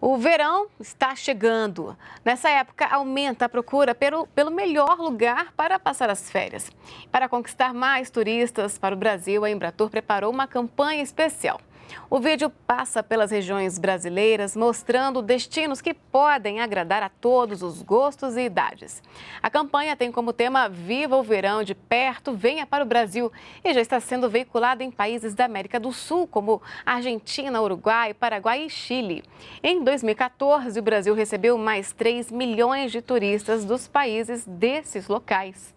O verão está chegando. Nessa época, aumenta a procura pelo, pelo melhor lugar para passar as férias. Para conquistar mais turistas para o Brasil, a Embratur preparou uma campanha especial. O vídeo passa pelas regiões brasileiras, mostrando destinos que podem agradar a todos os gostos e idades. A campanha tem como tema Viva o Verão de Perto, Venha para o Brasil e já está sendo veiculada em países da América do Sul, como Argentina, Uruguai, Paraguai e Chile. Em 2014, o Brasil recebeu mais 3 milhões de turistas dos países desses locais.